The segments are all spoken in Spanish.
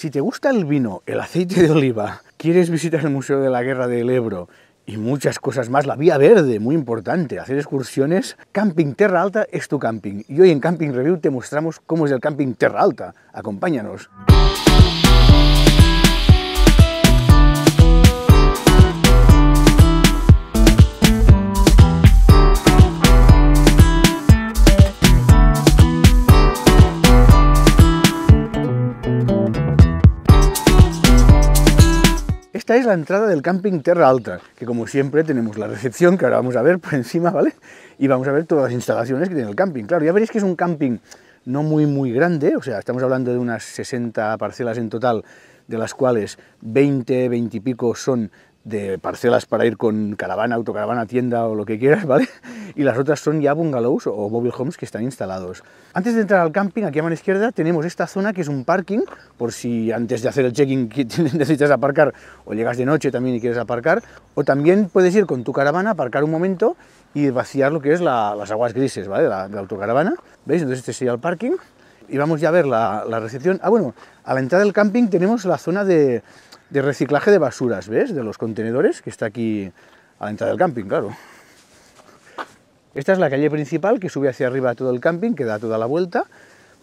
Si te gusta el vino, el aceite de oliva, quieres visitar el Museo de la Guerra del Ebro y muchas cosas más, la Vía Verde, muy importante, hacer excursiones, Camping Terra Alta es tu camping. Y hoy en Camping Review te mostramos cómo es el Camping Terra Alta. Acompáñanos. Esta es la entrada del camping Terra Alta, que como siempre tenemos la recepción, que ahora vamos a ver por encima, ¿vale? Y vamos a ver todas las instalaciones que tiene el camping. Claro, ya veréis que es un camping no muy, muy grande, o sea, estamos hablando de unas 60 parcelas en total, de las cuales 20, 20 y pico son de parcelas para ir con caravana, autocaravana, tienda o lo que quieras, ¿vale? Y las otras son ya bungalows o mobile homes que están instalados. Antes de entrar al camping, aquí a mano izquierda, tenemos esta zona que es un parking, por si antes de hacer el check-in necesitas aparcar o llegas de noche también y quieres aparcar, o también puedes ir con tu caravana, aparcar un momento y vaciar lo que es las aguas grises, ¿vale? La, la, autocaravana, ¿veis? Entonces este sería el parking y vamos ya a ver la, la recepción. Ah, bueno, a la entrada del camping tenemos la zona de de reciclaje de basuras, ¿ves? De los contenedores, que está aquí a entrada del camping, claro. Esta es la calle principal que sube hacia arriba todo el camping, que da toda la vuelta,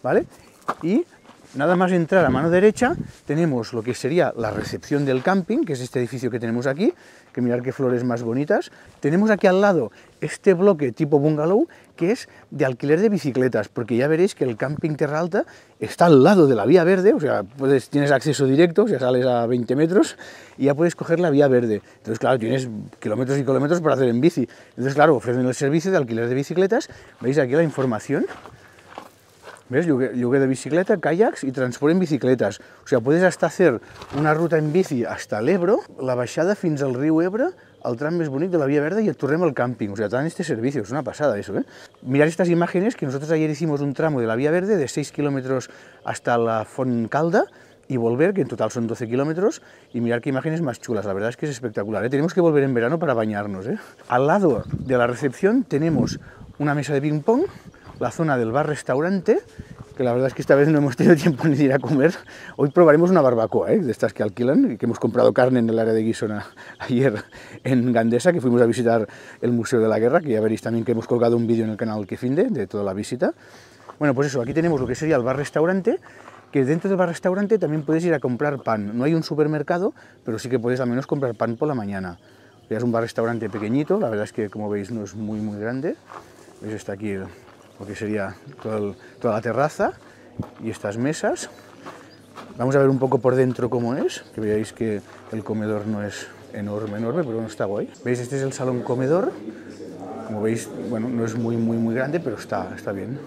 ¿vale? Y nada más entrar a mano derecha, tenemos lo que sería la recepción del camping, que es este edificio que tenemos aquí, que mirar qué flores más bonitas. Tenemos aquí al lado este bloque tipo bungalow, que es de alquiler de bicicletas, porque ya veréis que el camping Terra Alta está al lado de la vía verde, o sea, puedes, tienes acceso directo, ya sales a 20 metros, y ya puedes coger la vía verde. Entonces, claro, tienes kilómetros y kilómetros para hacer en bici. Entonces, claro, ofrecen el servicio de alquiler de bicicletas. Veis aquí la información ¿Ves? yo de bicicleta, kayaks y transporte en bicicletas. O sea, puedes hasta hacer una ruta en bici hasta el Ebro, la baixada fins al río Ebre, el tram més bonito de la Vía Verde y el tornem al camping. O sea, dan este servicio, es una pasada eso, ¿eh? Mirar estas imágenes que nosotros ayer hicimos un tramo de la Vía Verde de 6 kilómetros hasta la Font Calda, y volver, que en total son 12 kilómetros, y mirar qué imágenes más chulas, la verdad es que es espectacular. ¿eh? Tenemos que volver en verano para bañarnos. ¿eh? Al lado de la recepción tenemos una mesa de ping-pong, la zona del bar-restaurante, que la verdad es que esta vez no hemos tenido tiempo ni de ir a comer. Hoy probaremos una barbacoa, ¿eh? de estas que alquilan, y que hemos comprado carne en el área de Guisona ayer en Gandesa, que fuimos a visitar el Museo de la Guerra, que ya veréis también que hemos colgado un vídeo en el canal que finde de toda la visita. Bueno, pues eso, aquí tenemos lo que sería el bar-restaurante, que dentro del bar-restaurante también puedes ir a comprar pan. No hay un supermercado, pero sí que puedes al menos comprar pan por la mañana. Ya es un bar-restaurante pequeñito, la verdad es que como veis no es muy muy grande. eso Está aquí porque sería toda, la terraza y estas mesas. Vamos a ver un poco por dentro cómo es, que veáis que el comedor no es enorme, enorme, pero no está guay. ¿Veis? Este es el salón comedor. Como veis, bueno, no es muy, muy, muy grande, pero está, está bien.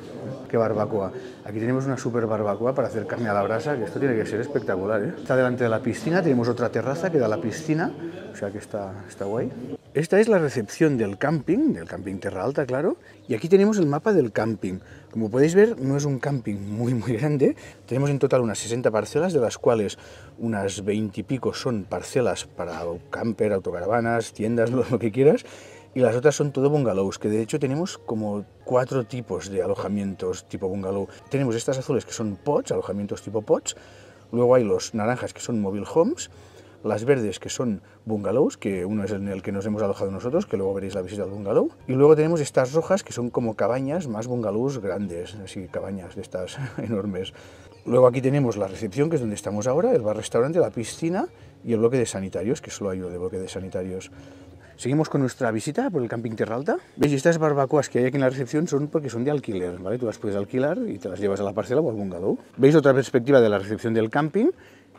¡Qué barbacoa! Aquí tenemos una super barbacoa para hacer carne a la brasa, que esto tiene que ser espectacular, ¿eh? Está delante de la piscina, tenemos otra terraza que da la piscina, o sea que está, está guay. Esta es la recepción del camping, del camping Terra Alta, claro, y aquí tenemos el mapa del camping. Como podéis ver, no es un camping muy muy grande, tenemos en total unas 60 parcelas, de las cuales unas 20 y pico son parcelas para camper, autocaravanas, tiendas, lo, lo que quieras, y las otras son todo bungalows, que de hecho tenemos como cuatro tipos de alojamientos tipo bungalow. Tenemos estas azules que son pods, alojamientos tipo pods, luego hay los naranjas que son mobile homes, las Verdes, que son bungalows, que uno es en el que nos hemos alojado nosotros, que luego veréis la visita al bungalow. Y luego tenemos estas rojas, que son como cabañas, más bungalows grandes, así cabañas de estas enormes. Luego aquí tenemos la recepción, que es donde estamos ahora, el bar-restaurante, la piscina y el bloque de sanitarios, que solo hay uno de bloque de sanitarios. Seguimos con nuestra visita por el camping Terralta. ¿Veis? Estas barbacoas que hay aquí en la recepción son porque son de alquiler, ¿vale? Tú las puedes alquilar y te las llevas a la parcela o al bungalow. ¿Veis otra perspectiva de la recepción del camping?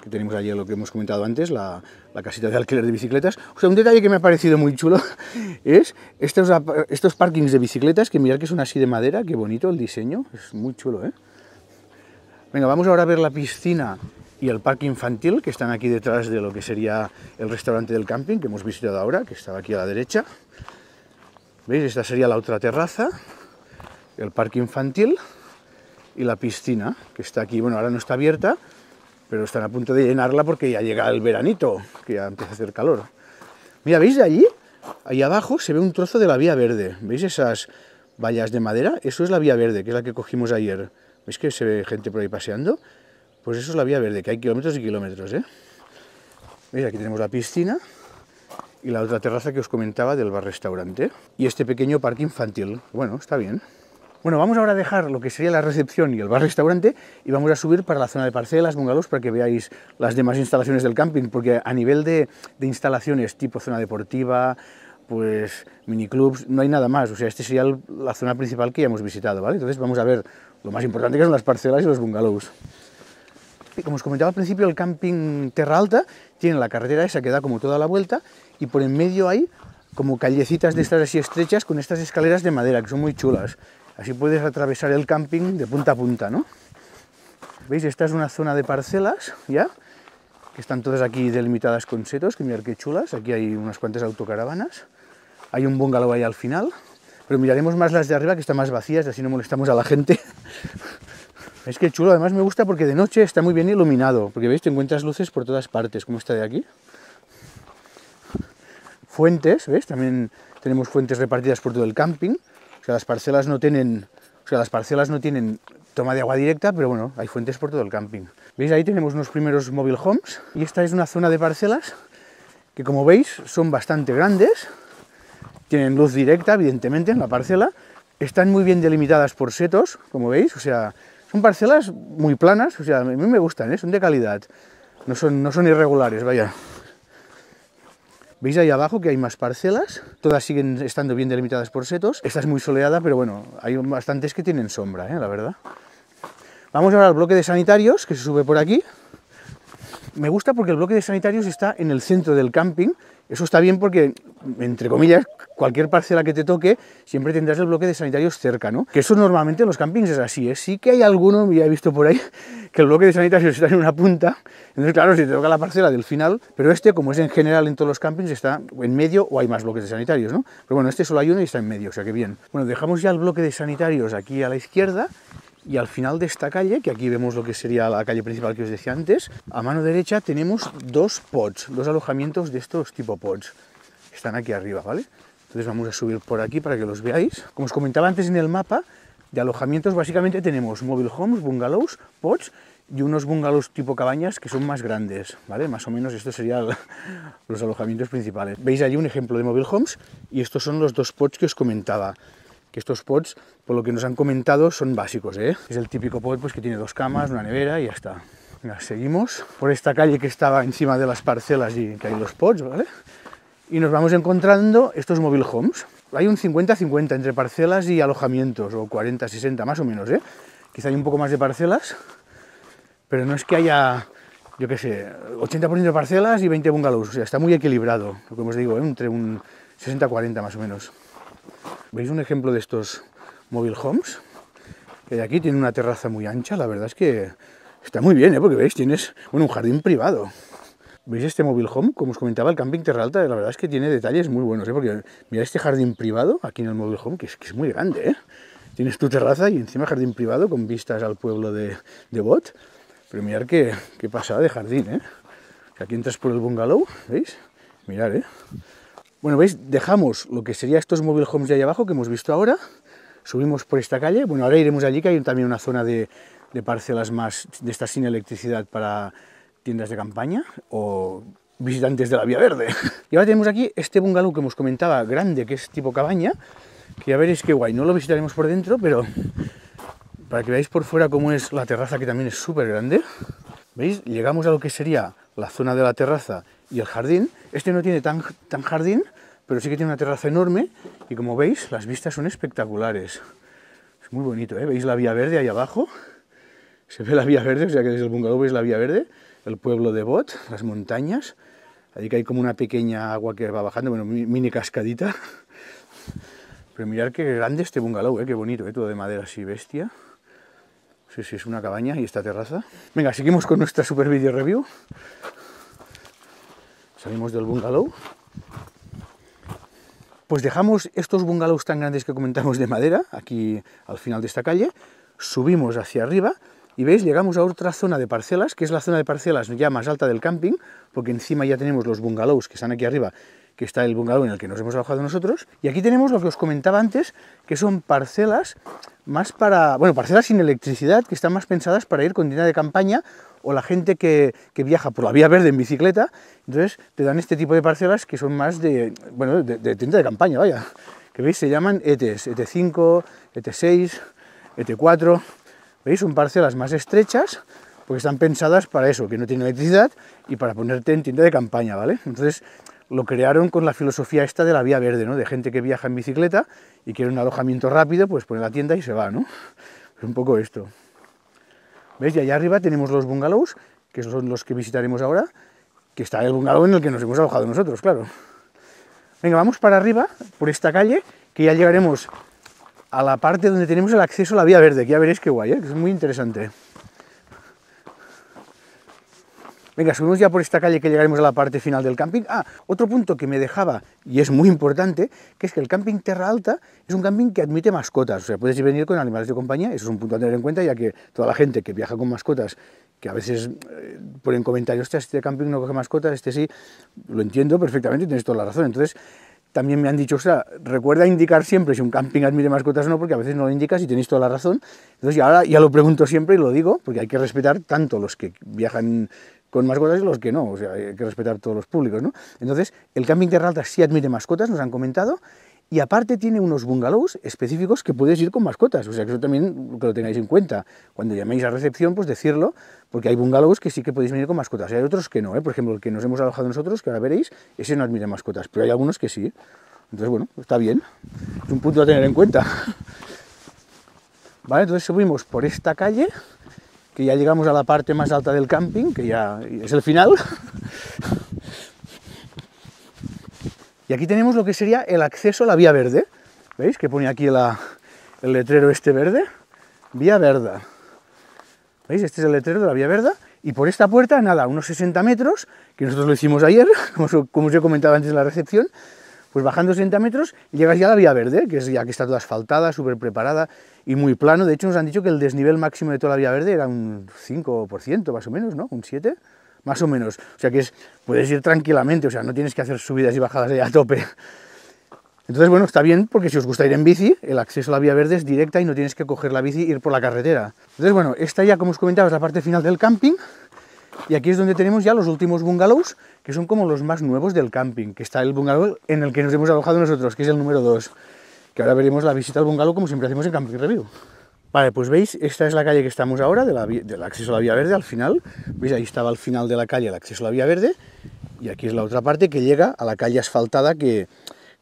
que tenemos allí lo que hemos comentado antes, la, casita de alquiler de bicicletas. O sea, un detalle que me ha parecido muy chulo es estos, parkings de bicicletas, que mirad que son así de madera, qué bonito el diseño, es muy chulo, ¿eh? Venga, vamos ahora a ver la piscina y el parque infantil, que están aquí detrás de lo que sería el restaurante del camping, que hemos visitado ahora, que estaba aquí a la derecha. ¿Veis? Esta sería la otra terraza, el parque infantil y la piscina, que está aquí, bueno, ahora no está abierta, pero están a punto de llenarla porque ya llega el veranito, que ya empieza a hacer calor. Mira, ¿veis de allí? Ahí abajo se ve un trozo de la vía verde. ¿Veis esas vallas de madera? Eso es la vía verde, que es la que cogimos ayer. ¿Veis que se ve gente por ahí paseando? Pues eso es la vía verde, que hay kilómetros y kilómetros, ¿eh? Aquí tenemos la piscina y la otra terraza que os comentaba del bar-restaurante. Y este pequeño parque infantil. Bueno, está bien. Bueno, vamos ahora a dejar lo que sería la recepción y el bar-restaurante y vamos a subir para la zona de parcelas, bungalows, para que veáis las demás instalaciones del camping, porque a nivel de, instalaciones tipo zona deportiva, pues miniclubs, no hay nada más. O sea, esta sería la zona principal que ya hemos visitado, ¿vale? Entonces vamos a ver lo más importante que son las parcelas y los bungalows. Y como os comentaba al principio, el camping Terra Alta tiene la carretera esa que da como toda la vuelta y por en medio hay como callecitas de estas así estrechas con estas escaleras de madera que son muy chulas. Así puedes atravesar el camping de punta a punta, ¿no? ¿Veis? Esta es una zona de parcelas, ¿ya? Que están todas aquí delimitadas con setos, que mirad qué chulas. Aquí hay unas cuantas autocaravanas. Hay un bungalow ahí al final. Pero miraremos más las de arriba, que están más vacías, así no molestamos a la gente. Es que chulo, además me gusta porque de noche está muy bien iluminado, porque veis, te encuentras luces por todas partes, como esta de aquí. Fuentes, ¿ves? También tenemos fuentes repartidas por todo el camping. O las parcelas no tienen, o sea, las parcelas no tienen toma de agua directa, pero bueno, hay fuentes por todo el camping. ¿Veis? Ahí tenemos unos primeros mobile homes y esta es una zona de parcelas que como veis son bastante grandes, tienen luz directa evidentemente en la parcela, están muy bien delimitadas por setos, como veis, o sea, son parcelas muy planas, o sea, a mí me gustan, ¿eh? son de calidad, no son, no son irregulares, vaya. Veis ahí abajo que hay más parcelas, todas siguen estando bien delimitadas por setos. Esta es muy soleada, pero bueno, hay bastantes que tienen sombra, ¿eh? la verdad. Vamos ahora al bloque de sanitarios, que se sube por aquí. Me gusta porque el bloque de sanitarios está en el centro del camping, eso está bien porque, entre comillas, cualquier parcela que te toque, siempre tendrás el bloque de sanitarios cerca, ¿no? Que eso normalmente en los campings es así, ¿eh? Sí que hay alguno, ya he visto por ahí, que el bloque de sanitarios está en una punta, entonces claro, si te toca la parcela del final, pero este, como es en general en todos los campings, está en medio o hay más bloques de sanitarios, ¿no? Pero bueno, este solo hay uno y está en medio, o sea que bien. Bueno, dejamos ya el bloque de sanitarios aquí a la izquierda y al final de esta calle, que aquí vemos lo que sería la calle principal que os decía antes, a mano derecha tenemos dos pods, dos alojamientos de estos tipo pods. Están aquí arriba, ¿vale? Entonces vamos a subir por aquí para que los veáis. Como os comentaba antes en el mapa, de alojamientos básicamente tenemos mobile homes, bungalows, pods y unos bungalows tipo cabañas que son más grandes, ¿vale? Más o menos estos serían los alojamientos principales. Veis allí un ejemplo de mobile homes y estos son los dos pods que os comentaba que estos pods, por lo que nos han comentado, son básicos. ¿eh? Es el típico pod pues, que tiene dos camas, una nevera y ya está. seguimos por esta calle que estaba encima de las parcelas y que hay los pods, ¿vale? Y nos vamos encontrando estos mobile homes. Hay un 50-50 entre parcelas y alojamientos, o 40-60 más o menos, ¿eh? Quizá hay un poco más de parcelas, pero no es que haya yo qué sé, 80% de parcelas y 20 bungalows, está muy equilibrado, como os digo, ¿eh? entre un 60-40 más o menos. ¿Veis un ejemplo de estos mobile homes? Que de aquí tiene una terraza muy ancha, la verdad es que está muy bien, ¿eh? porque veis, tienes bueno, un jardín privado. ¿Veis este mobile home? Como os comentaba, el camping Alta la verdad es que tiene detalles muy buenos, ¿eh? porque mira este jardín privado aquí en el mobile home, que es, que es muy grande. ¿eh? Tienes tu terraza y encima jardín privado con vistas al pueblo de, Bot. Pero mirad qué, qué pasada de jardín, ¿eh? Que aquí entras por el bungalow, ¿veis? Mirad, ¿eh? Bueno, veis, dejamos lo que sería estos mobile homes de ahí abajo que hemos visto ahora, subimos por esta calle, bueno, ahora iremos allí que hay también una zona de, parcelas más de estas sin electricidad para tiendas de campaña o visitantes de la Vía Verde. Y ahora tenemos aquí este bungalow que hemos comentaba, grande, que es tipo cabaña, que ya veréis que guay, no lo visitaremos por dentro, pero para que veáis por fuera cómo es la terraza, que también es súper grande. ¿Veis? Llegamos a lo que sería la zona de la terraza y el jardín. Este no tiene tan, tan jardín, pero sí que tiene una terraza enorme y como veis, las vistas son espectaculares. Es muy bonito, ¿eh? ¿Veis la Vía Verde ahí abajo? Se ve la Vía Verde, o sea que desde el bungalow veis la Vía Verde, el pueblo de Bot, las montañas. ahí que hay como una pequeña agua que va bajando, bueno, mini cascadita. Pero mirad qué grande este bungalow, ¿eh? qué bonito, ¿eh? todo de madera así bestia. sé si es una cabaña y esta terraza. Venga, seguimos con nuestra super video review salimos del bungalow, pues dejamos estos bungalows tan grandes que comentamos de madera, aquí al final de esta calle, subimos hacia arriba y veis, llegamos a otra zona de parcelas, que es la zona de parcelas ya más alta del camping, porque encima ya tenemos los bungalows que están aquí arriba que está el bungalow en el que nos hemos alojado nosotros. Y aquí tenemos lo que os comentaba antes, que son parcelas más para, bueno, parcelas sin electricidad, que están más pensadas para ir con tienda de campaña o la gente que, que, viaja por la vía verde en bicicleta, entonces te dan este tipo de parcelas que son más de, bueno, de, tienda de campaña, vaya, que veis, se llaman ETs, ET5, ET6, ET4, veis, son parcelas más estrechas, porque están pensadas para eso, que no tiene electricidad y para ponerte en tienda de campaña, ¿vale? Entonces, lo crearon con la filosofía esta de la vía verde, ¿no? De gente que viaja en bicicleta y quiere un alojamiento rápido, pues pone la tienda y se va, ¿no? Es un poco esto. ¿Ves? Y allá arriba tenemos los bungalows, que son los que visitaremos ahora, que está el bungalow en el que nos hemos alojado nosotros, claro. Venga, vamos para arriba, por esta calle, que ya llegaremos a la parte donde tenemos el acceso a la vía verde, que ya veréis qué guay, ¿eh? que es muy interesante. Venga, subimos ya por esta calle que llegaremos a la parte final del camping. Ah, otro punto que me dejaba, y es muy importante, que es que el camping Terra Alta es un camping que admite mascotas. O sea, puedes ir venir con animales de compañía, eso es un punto a tener en cuenta, ya que toda la gente que viaja con mascotas que a veces eh, ponen comentarios, este camping no coge mascotas, este sí, lo entiendo perfectamente, y tienes toda la razón. Entonces, también me han dicho, o sea, recuerda indicar siempre si un camping admite mascotas o no, porque a veces no lo indicas y tenéis toda la razón. Entonces, ya ahora ya lo pregunto siempre y lo digo, porque hay que respetar tanto los que viajan con mascotas y los que no, o sea, hay que respetar todos los públicos, ¿no? Entonces, el camping de sí admite mascotas, nos han comentado, y aparte tiene unos bungalows específicos que puedes ir con mascotas, o sea, que eso también lo tengáis en cuenta. Cuando llaméis a recepción, pues decirlo, porque hay bungalows que sí que podéis venir con mascotas, y hay otros que no, ¿eh? Por ejemplo, el que nos hemos alojado nosotros, que ahora veréis, ese no admite mascotas, pero hay algunos que sí. ¿eh? Entonces, bueno, está bien, es un punto a tener en cuenta. Vale, entonces subimos por esta calle, que ya llegamos a la parte más alta del camping, que ya es el final. y aquí tenemos lo que sería el acceso a la vía verde. ¿Veis que pone aquí el letrero este verde? Vía verde. ¿Veis? Este es el letrero de la vía verde. Y por esta puerta, nada, unos 60 metros, que nosotros lo hicimos ayer, como, como os he comentado antes en la recepción, pues bajando 60 metros llegas ya a la vía verde, que es ya que está toda asfaltada, súper preparada y muy plano. De hecho nos han dicho que el desnivel máximo de toda la vía verde era un 5% más o menos, ¿no? Un 7% más o menos. O sea que es, puedes ir tranquilamente, o sea, no tienes que hacer subidas y bajadas de a tope. Entonces, bueno, está bien porque si os gusta ir en bici, el acceso a la vía verde es directa y no tienes que coger la bici e ir por la carretera. Entonces, bueno, esta ya, como os comentaba, es la parte final del camping. Y aquí es donde tenemos ya los últimos bungalows, que son como los más nuevos del camping, que está el bungalow en el que nos hemos alojado nosotros, que es el número 2, que ahora veremos la visita al bungalow como siempre hacemos en Camping Review. Vale, pues veis, esta es la calle que estamos ahora, del acceso a la vía verde al final. ¿Veis? Ahí estaba al final de la calle el acceso a la vía verde. Y aquí es la otra parte que llega a la calle asfaltada que,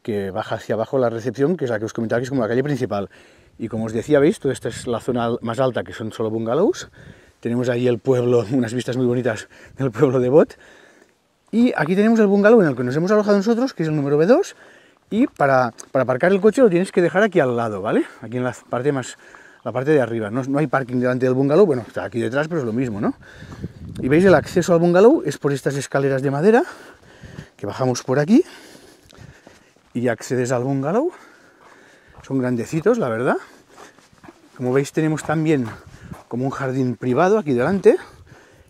que baja hacia abajo la recepción, que es la que os comentaba que es como la calle principal. Y como os decía, veis, toda esta es la zona más alta, que son solo bungalows. Tenemos ahí el pueblo, unas vistas muy bonitas del pueblo de Bot. Y aquí tenemos el bungalow en el que nos hemos alojado nosotros, que es el número B2. Y para, para aparcar el coche lo tienes que dejar aquí al lado, ¿vale? Aquí en la parte más, la parte de arriba. No, no, hay parking delante del bungalow, bueno, está aquí detrás, pero es lo mismo, ¿no? Y veis, el acceso al bungalow es por estas escaleras de madera, que bajamos por aquí, y accedes al bungalow. Son grandecitos, la verdad. Como veis, tenemos también como un jardín privado aquí delante.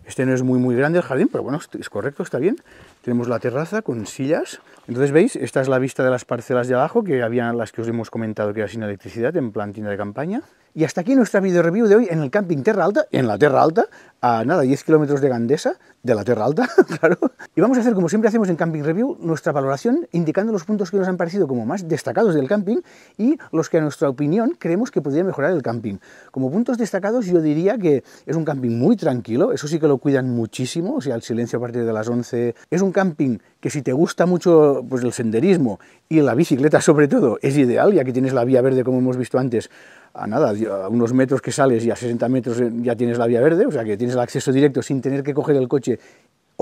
Este no es muy muy grande el jardín, pero bueno, es correcto, está bien. Tenemos la terraza con sillas, entonces, ¿veis? Esta es la vista de las parcelas de abajo, que habían las que os hemos comentado que era sin electricidad, en plan de campaña. Y hasta aquí nuestra video review de hoy en el camping Terra Alta, en la Terra Alta, a nada, 10 kilómetros de Gandesa, de la Terra Alta, claro. Y vamos a hacer, como siempre hacemos en Camping Review, nuestra valoración, indicando los puntos que nos han parecido como más destacados del camping y los que a nuestra opinión creemos que podría mejorar el camping. Como puntos destacados yo diría que es un camping muy tranquilo, eso sí que lo cuidan muchísimo, o sea, el silencio a partir de las 11. Es un camping que si te gusta mucho pues, el senderismo y la bicicleta sobre todo, es ideal, ya que tienes la vía verde como hemos visto antes, a nada, a unos metros que sales y a 60 metros eh, ya tienes la vía verde, o sea que tienes el acceso directo sin tener que coger el coche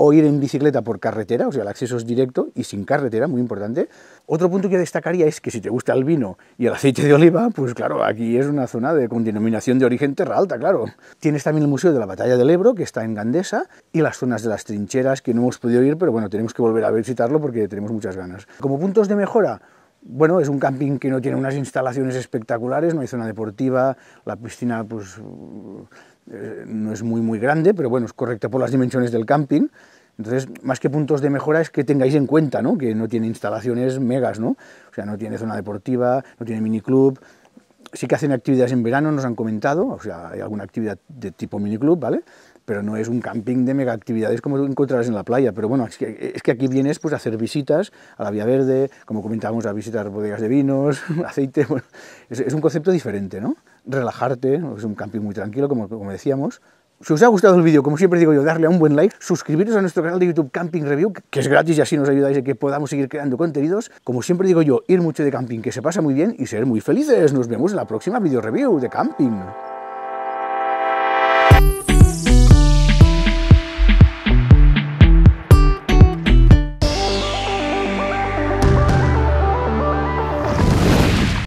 o ir en bicicleta por carretera, o sea, el acceso es directo y sin carretera, muy importante. Otro punto que destacaría es que si te gusta el vino y el aceite de oliva, pues claro, aquí es una zona de, con denominación de origen terra alta, claro. Tienes también el Museo de la Batalla del Ebro, que está en Gandesa, y las zonas de las trincheras que no hemos podido ir, pero bueno, tenemos que volver a visitarlo porque tenemos muchas ganas. Como puntos de mejora, bueno, es un camping que no tiene unas instalaciones espectaculares, no hay zona deportiva, la piscina pues, eh, no es muy, muy grande, pero bueno, es correcta por las dimensiones del camping. Entonces, más que puntos de mejora es que tengáis en cuenta, ¿no? Que no tiene instalaciones megas, ¿no? O sea, no tiene zona deportiva, no tiene miniclub. Sí que hacen actividades en verano, nos han comentado, o sea, hay alguna actividad de tipo miniclub, ¿vale? pero no es un camping de mega actividades como lo encontrarás en la playa. Pero bueno, es que, aquí vienes pues, a hacer visitas a la Vía Verde, como comentábamos, a visitar bodegas de vinos, aceite. Bueno, es, un concepto diferente, ¿no? Relajarte, es un camping muy tranquilo, como, como decíamos. Si os ha gustado el vídeo, como siempre digo yo, darle a un buen like, suscribiros a nuestro canal de YouTube Camping Review, que es gratis y así nos ayudáis a que podamos seguir creando contenidos. Como siempre digo yo, ir mucho de camping, que se pasa muy bien y ser muy felices. Nos vemos en la próxima video review de camping.